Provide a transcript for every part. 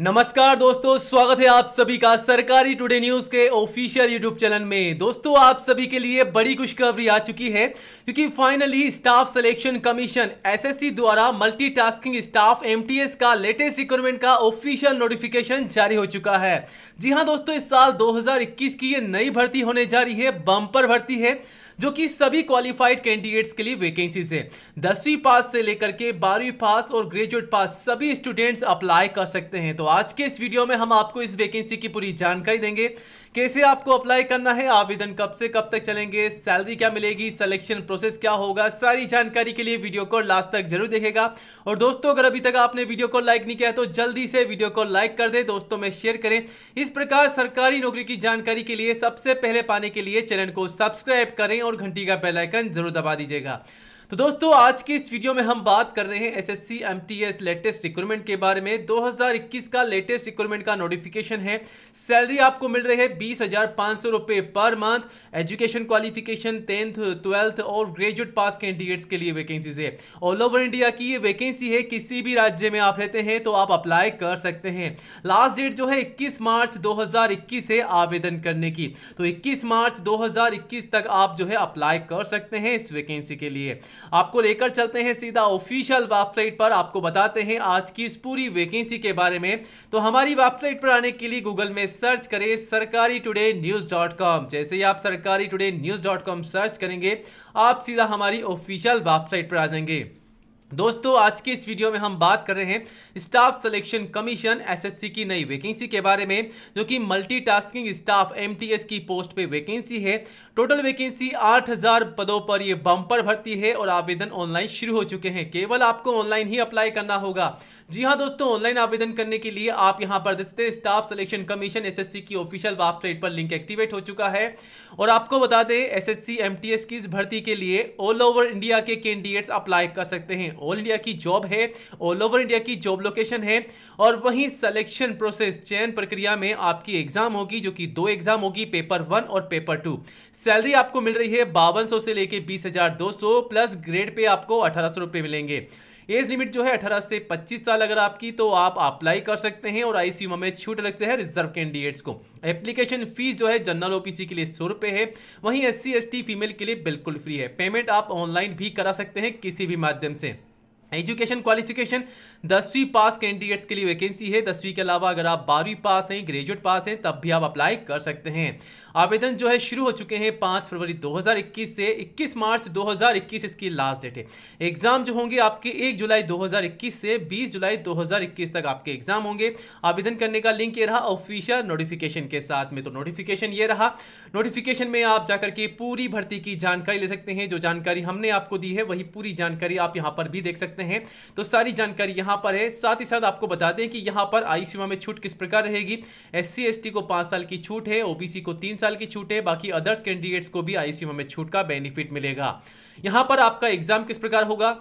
नमस्कार दोस्तों स्वागत है आप सभी का सरकारी टुडे न्यूज के ऑफिशियल यूट्यूब चैनल में दोस्तों आप सभी के लिए बड़ी खुशखबरी आ चुकी है क्योंकि finally Staff selection Commission SSC द्वारा मल्टीटास्किंग स्टाफ एमटीएस का लेटेस्ट रिक्वायरमेंट का ऑफिशियल नोटिफिकेशन जारी हो चुका है जी हाँ दोस्तों इस साल दो की ये नई भर्ती होने जा रही है बम्पर भर्ती है जो कि सभी क्वालिफाइड कैंडिडेट्स के लिए वैकेंसीज है दसवीं पास से लेकर के बारहवीं पास और ग्रेजुएट पास सभी स्टूडेंट्स अप्लाई कर सकते हैं तो आज के इस वीडियो में हम आपको इस वैकेंसी की पूरी जानकारी देंगे कैसे आपको अप्लाई करना है आवेदन कब से कब तक चलेंगे सैलरी क्या मिलेगी सिलेक्शन प्रोसेस क्या होगा सारी जानकारी के लिए वीडियो को लास्ट तक जरूर देखेगा और दोस्तों अगर अभी तक आपने वीडियो को लाइक नहीं किया तो जल्दी से वीडियो को लाइक कर दे दोस्तों में शेयर करें इस प्रकार सरकारी नौकरी की जानकारी के लिए सबसे पहले पाने के लिए चैनल को सब्सक्राइब करें और घंटी का बेलाइकन जरूर दबा दीजिएगा तो दोस्तों आज के इस वीडियो में हम बात कर रहे हैं एसएससी एमटीएस लेटेस्ट रिक्रूटमेंट के बारे में 2021 का लेटेस्ट रिक्रूटमेंट का नोटिफिकेशन है सैलरी आपको मिल रही है बीस रुपए पर month education qualification tenth twelfth और ग्रेजुएट पास कैंडिडेट्स के लिए वैकेंसीज है ऑल ओवर इंडिया की ये वैकेंसी है किसी भी राज्य में आप रहते हैं तो आप अप्लाई कर सकते हैं लास्ट डेट जो है इक्कीस मार्च दो है आवेदन करने की तो इक्कीस मार्च दो तक आप जो है अप्लाई कर सकते हैं इस वैकेंसी के लिए आपको लेकर चलते हैं सीधा ऑफिशियल वेबसाइट पर आपको बताते हैं आज की इस पूरी वैकेंसी के बारे में तो हमारी वेबसाइट पर आने के लिए गूगल में सर्च करें सरकारी टुडे न्यूज़ डॉट कॉम जैसे ही आप Sarkari Today News dot com search करेंगे आप सीधा हमारी ऑफिशियल वेबसाइट पर आ जाएंगे दोस्तों आज की इस वीडियो में हम बात कर रहे हैं स्टाफ सिलेक्शन कमीशन एसएससी की नई वैकेंसी के बारे में जो कि मल्टीटास्किंग स्टाफ एमटीएस की पोस्ट पे वैकेंसी है टोटल वैकेंसी 8000 पदों पर ये बम्पर भर्ती है और आवेदन ऑनलाइन शुरू हो चुके हैं केवल आपको ऑनलाइन ही अप्लाई करना होगा जी हाँ दोस्तों ऑनलाइन आवेदन करने के लिए आप यहाँ पर देखते हैं स्टाफ सिलेक्शन कमीशन एस की ऑफिशियल वेबसाइट पर लिंक एक्टिवेट हो चुका है और आपको बता दें एस एस की इस भर्ती के लिए ऑल ओवर इंडिया के कैंडिडेट्स अप्लाई कर सकते हैं ऑल इंडिया की जॉब है ऑल ओवर इंडिया की जॉब लोकेशन है और वहीं सिलेक्शन प्रोसेस चयन प्रक्रिया में आपकी एग्जाम होगी जो कि दो एग्जाम होगी पेपर वन और पेपर टू सैलरी आपको मिल रही है बावन से लेके बीस प्लस ग्रेड पे आपको अठारह रुपये मिलेंगे एज लिमिट जो है 18 से 25 साल अगर आपकी तो आप अप्लाई कर सकते हैं और आईसीयू में छूट लगते हैं रिजर्व कैंडिडेट्स को एप्लीकेशन फीस जो है जनरल ओपीसी के लिए सौ रुपए है वहीं एस सी फीमेल के लिए बिल्कुल फ्री है पेमेंट आप ऑनलाइन भी करा सकते हैं किसी भी माध्यम से एजुकेशन क्वालिफिकेशन दसवीं पास कैंडिडेट्स के लिए वैकेंसी है दसवीं के अलावा अगर आप बारहवीं पास हैं ग्रेजुएट पास हैं तब भी आप अप्लाई कर सकते हैं आवेदन जो है शुरू हो चुके हैं पाँच फरवरी 2021 से 21 मार्च 2021 इसकी लास्ट डेट है एग्जाम जो होंगे आपके 1 जुलाई 2021 से 20 जुलाई 2021 तक आपके एग्जाम होंगे आवेदन करने का लिंक ये रहा ऑफिशियल नोटिफिकेशन के साथ में तो नोटिफिकेशन ये रहा नोटिफिकेशन में आप जाकर के पूरी भर्ती की जानकारी ले सकते हैं जो जानकारी हमने आपको दी है वही पूरी जानकारी आप यहाँ पर भी देख सकते सकते हैं तो सारी जानकारी यहां पर है साथ ही साथ आपको बता दें कि यहां पर आयु सीमा में छूट किस प्रकार रहेगी एस सी को पांच साल की छूट है ओबीसी को तीन साल की छूट है बाकी अदर्स कैंडिडेट्स को भी सीमा में छूट का बेनिफिट मिलेगा यहां पर आपका एग्जाम किस प्रकार होगा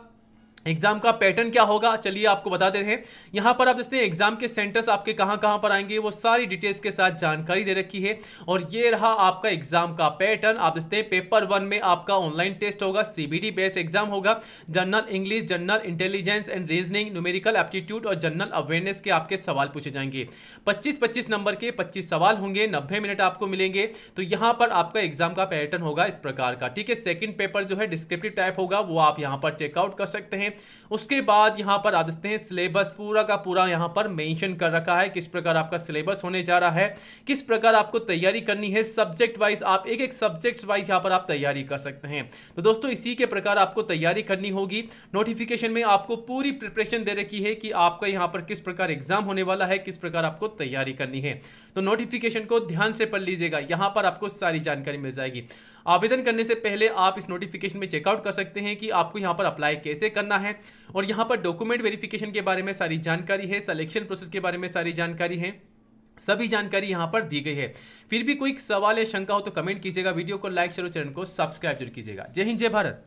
एग्जाम का पैटर्न क्या होगा चलिए आपको बता देते हैं यहाँ पर आप देखते हैं एग्जाम के सेंटर्स आपके कहाँ कहाँ पर आएंगे वो सारी डिटेल्स के साथ जानकारी दे रखी है और ये रहा आपका एग्जाम का पैटर्न आप देखते हैं पेपर वन में आपका ऑनलाइन टेस्ट होगा सीबीडी बेस्ड एग्जाम होगा general English general intelligence and reasoning numerical aptitude और जनरल अवेयरनेस के आपके सवाल पूछे जाएंगे पच्चीस पच्चीस नंबर के पच्चीस सवाल होंगे नब्बे मिनट आपको मिलेंगे तो यहाँ पर आपका एग्जाम का पैटर्न होगा इस प्रकार का ठीक है सेकेंड पेपर जो है डिस्क्रिप्टिव टाइप होगा वो आप यहाँ पर चेकआउट कर सकते हैं उसके बाद यहाँ पर आप देखते हैं सिलेबस पूरा का पूरा यहाँ पर मेंशन कर रखा है किस प्रकार आपका सिलेबस होने जा रहा है किस प्रकार आपको तैयारी करनी है सब्जेक्ट वाइज आप एक एक सब्जेक्ट वाइज यहाँ पर आप तैयारी कर सकते हैं तो दोस्तों इसी के प्रकार आपको तैयारी करनी होगी नोटिफिकेशन में आपको पूरी प्रिपरेशन दे रखी है कि आपका यहाँ पर किस प्रकार एग्जाम होने वाला है किस प्रकार आपको तैयारी करनी है तो नोटिफिकेशन को ध्यान से पढ़ लीजिएगा यहाँ पर आपको सारी जानकारी मिल जाएगी आवेदन करने से पहले आप इस नोटिफिकेशन में चेकआउट कर सकते हैं कि आपको यहाँ पर अप्लाई कैसे करना है और यहाँ पर डॉक्यूमेंट वेरिफिकेशन के बारे में सारी जानकारी है सलेक्शन प्रोसेस के बारे में सारी जानकारी है सभी जानकारी यहां पर दी गई है फिर भी कोई सवाल या शंका हो तो कमेंट कीजिएगा वीडियो को लाइक शेयर और चैनल को सब्सक्राइब जरूर कीजिएगा जय हिंद जय भारत